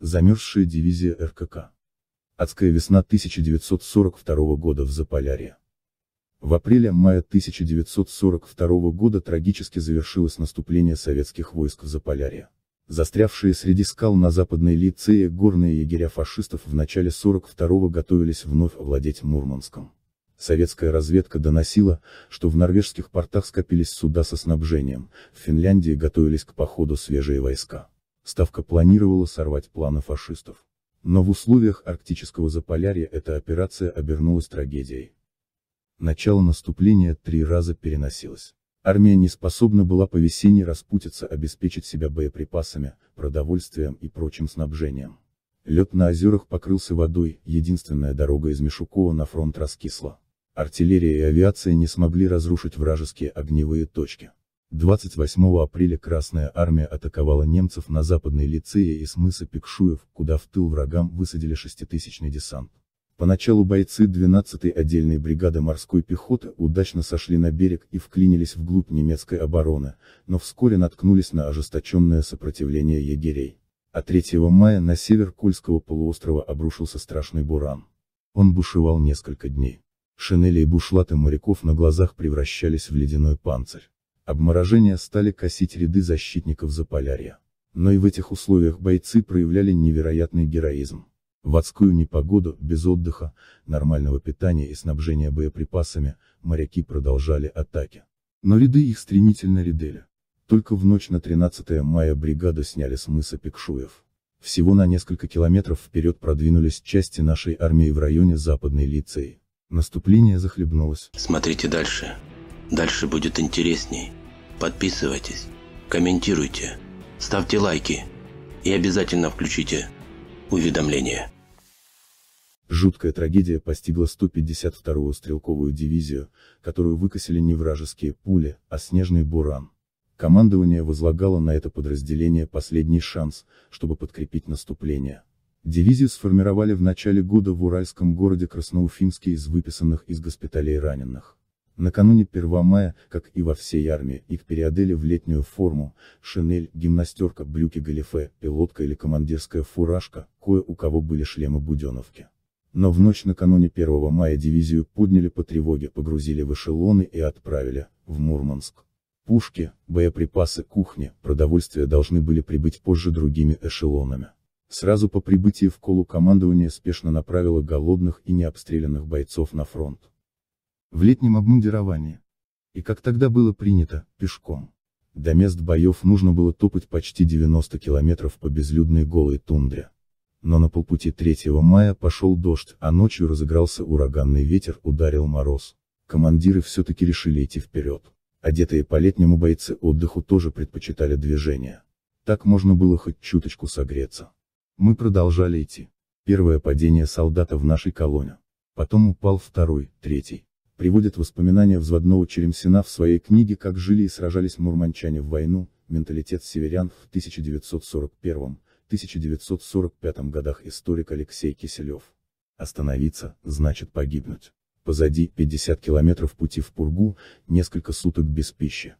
замерзшая дивизия РКК. Адская весна 1942 года в Заполярье. В апреле-мае 1942 года трагически завершилось наступление советских войск в Заполярье. Застрявшие среди скал на западной лицее горные егеря фашистов в начале 42-го готовились вновь овладеть Мурманском. Советская разведка доносила, что в норвежских портах скопились суда со снабжением, в Финляндии готовились к походу свежие войска. Ставка планировала сорвать планы фашистов. Но в условиях арктического заполярья эта операция обернулась трагедией. Начало наступления три раза переносилось. Армия не способна была по весенне распутиться обеспечить себя боеприпасами, продовольствием и прочим снабжением. Лед на озерах покрылся водой, единственная дорога из Мишукова на фронт раскисла. Артиллерия и авиация не смогли разрушить вражеские огневые точки. 28 апреля Красная Армия атаковала немцев на западной Лицее и с мыса Пикшуев, куда в тыл врагам высадили шеститысячный десант. Поначалу бойцы 12-й отдельной бригады морской пехоты удачно сошли на берег и вклинились вглубь немецкой обороны, но вскоре наткнулись на ожесточенное сопротивление егерей. А 3 мая на север Кольского полуострова обрушился страшный буран. Он бушевал несколько дней. Шинели и бушлаты моряков на глазах превращались в ледяной панцирь. Обморожения стали косить ряды защитников Заполярья. Но и в этих условиях бойцы проявляли невероятный героизм. В адскую непогоду, без отдыха, нормального питания и снабжения боеприпасами, моряки продолжали атаки. Но ряды их стремительно редели. Только в ночь на 13 мая бригаду сняли с мыса Пикшуев. Всего на несколько километров вперед продвинулись части нашей армии в районе Западной Лицеи. Наступление захлебнулось. Смотрите дальше. Дальше будет интересней. Подписывайтесь, комментируйте, ставьте лайки и обязательно включите уведомления. Жуткая трагедия постигла 152-ю стрелковую дивизию, которую выкосили не вражеские пули, а снежный буран. Командование возлагало на это подразделение последний шанс, чтобы подкрепить наступление. Дивизию сформировали в начале года в уральском городе Красноуфимске из выписанных из госпиталей раненых. Накануне 1 мая, как и во всей армии, их переодели в летнюю форму, шинель, гимнастерка, брюки галифе, пилотка или командирская фуражка, кое у кого были шлемы-буденовки. Но в ночь накануне 1 мая дивизию подняли по тревоге, погрузили в эшелоны и отправили, в Мурманск. Пушки, боеприпасы, кухни, продовольствие должны были прибыть позже другими эшелонами. Сразу по прибытии в Колу командование спешно направило голодных и необстрелянных бойцов на фронт в летнем обмундировании. И как тогда было принято, пешком. До мест боев нужно было топать почти 90 километров по безлюдной голой тундре. Но на полпути 3 мая пошел дождь, а ночью разыгрался ураганный ветер, ударил мороз. Командиры все-таки решили идти вперед. Одетые по-летнему бойцы отдыху тоже предпочитали движение. Так можно было хоть чуточку согреться. Мы продолжали идти. Первое падение солдата в нашей колонне. Потом упал второй, третий приводит воспоминания взводного Черемсина в своей книге «Как жили и сражались мурманчане в войну. Менталитет северян» в 1941-1945 годах историк Алексей Киселев. Остановиться, значит погибнуть. Позади 50 километров пути в Пургу, несколько суток без пищи.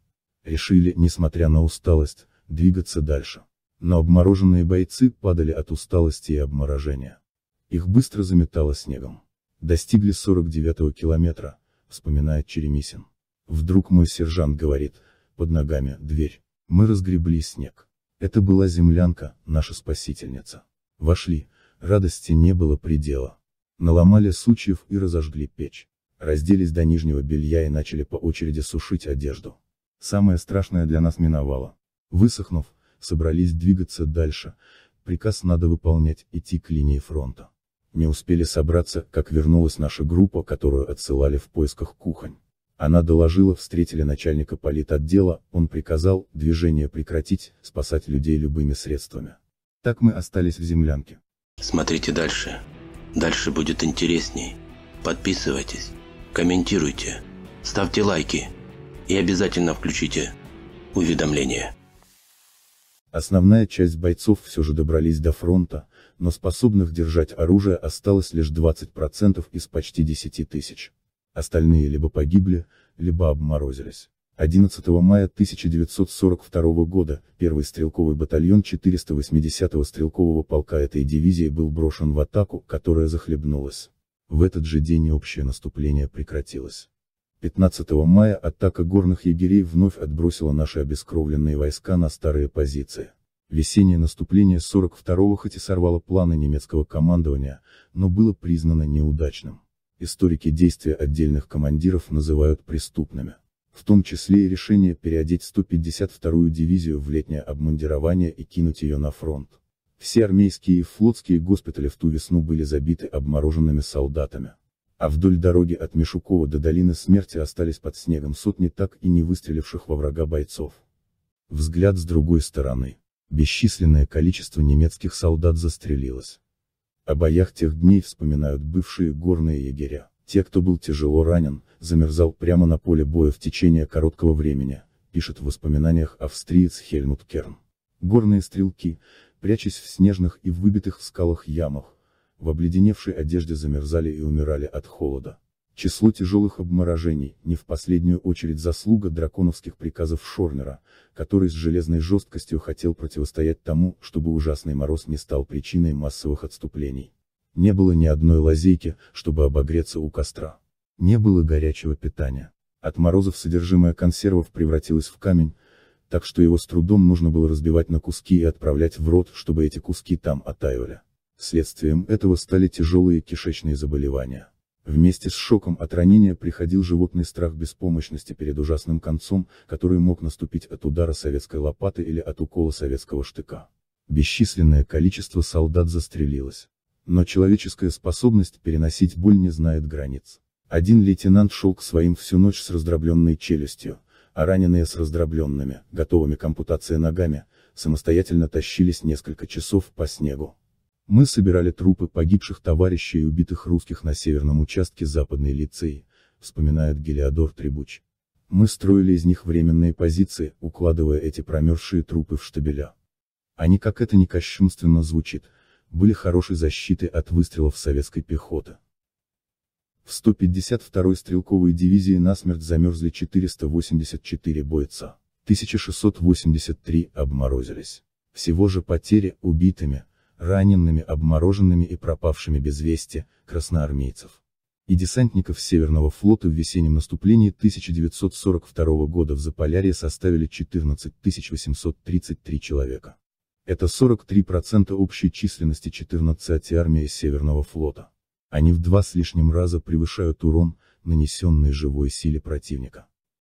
Решили, несмотря на усталость, двигаться дальше. Но обмороженные бойцы падали от усталости и обморожения. Их быстро заметало снегом. Достигли 49-го километра, вспоминает Черемисин. Вдруг мой сержант говорит, под ногами, дверь. Мы разгребли снег. Это была землянка, наша спасительница. Вошли, радости не было предела. Наломали сучьев и разожгли печь. Разделись до нижнего белья и начали по очереди сушить одежду. Самое страшное для нас миновало. Высохнув, собрались двигаться дальше, приказ надо выполнять, идти к линии фронта. Не успели собраться, как вернулась наша группа, которую отсылали в поисках кухонь. Она доложила, встретили начальника политотдела, он приказал, движение прекратить, спасать людей любыми средствами. Так мы остались в землянке. Смотрите дальше. Дальше будет интересней. Подписывайтесь, комментируйте, ставьте лайки и обязательно включите уведомления. Основная часть бойцов все же добрались до фронта, но способных держать оружие осталось лишь 20% из почти 10 тысяч. Остальные либо погибли, либо обморозились. 11 мая 1942 года, первый стрелковый батальон 480-го стрелкового полка этой дивизии был брошен в атаку, которая захлебнулась. В этот же день общее наступление прекратилось. 15 мая атака горных егерей вновь отбросила наши обескровленные войска на старые позиции. Весеннее наступление 42-го хоть и сорвало планы немецкого командования, но было признано неудачным. Историки действия отдельных командиров называют преступными. В том числе и решение переодеть 152-ю дивизию в летнее обмундирование и кинуть ее на фронт. Все армейские и флотские госпитали в ту весну были забиты обмороженными солдатами а вдоль дороги от Мишукова до долины смерти остались под снегом сотни так и не выстреливших во врага бойцов. Взгляд с другой стороны. Бесчисленное количество немецких солдат застрелилось. О боях тех дней вспоминают бывшие горные егеря. Те, кто был тяжело ранен, замерзал прямо на поле боя в течение короткого времени, пишет в воспоминаниях австриец Хельмут Керн. Горные стрелки, прячась в снежных и выбитых в скалах ямах, в обледеневшей одежде замерзали и умирали от холода. Число тяжелых обморожений, не в последнюю очередь заслуга драконовских приказов Шорнера, который с железной жесткостью хотел противостоять тому, чтобы ужасный мороз не стал причиной массовых отступлений. Не было ни одной лазейки, чтобы обогреться у костра. Не было горячего питания. От морозов содержимое консервов превратилось в камень, так что его с трудом нужно было разбивать на куски и отправлять в рот, чтобы эти куски там оттаивали. Следствием этого стали тяжелые кишечные заболевания. Вместе с шоком от ранения приходил животный страх беспомощности перед ужасным концом, который мог наступить от удара советской лопаты или от укола советского штыка. Бесчисленное количество солдат застрелилось. Но человеческая способность переносить боль не знает границ. Один лейтенант шел к своим всю ночь с раздробленной челюстью, а раненые с раздробленными, готовыми к ампутации ногами, самостоятельно тащились несколько часов по снегу. Мы собирали трупы погибших товарищей и убитых русских на северном участке Западной Лицеи, вспоминает Гелиодор Трибуч. Мы строили из них временные позиции, укладывая эти промерзшие трупы в штабеля. Они, как это не кощунственно звучит, были хорошей защитой от выстрелов советской пехоты. В 152-й стрелковой дивизии насмерть замерзли 484 бойца, 1683 обморозились. Всего же потери, убитыми, Раненными, обмороженными и пропавшими без вести, красноармейцев и десантников Северного флота в весеннем наступлении 1942 года в Заполярье составили 14 833 человека. Это 43% общей численности 14 армии Северного флота. Они в два с лишним раза превышают урон, нанесенный живой силе противника.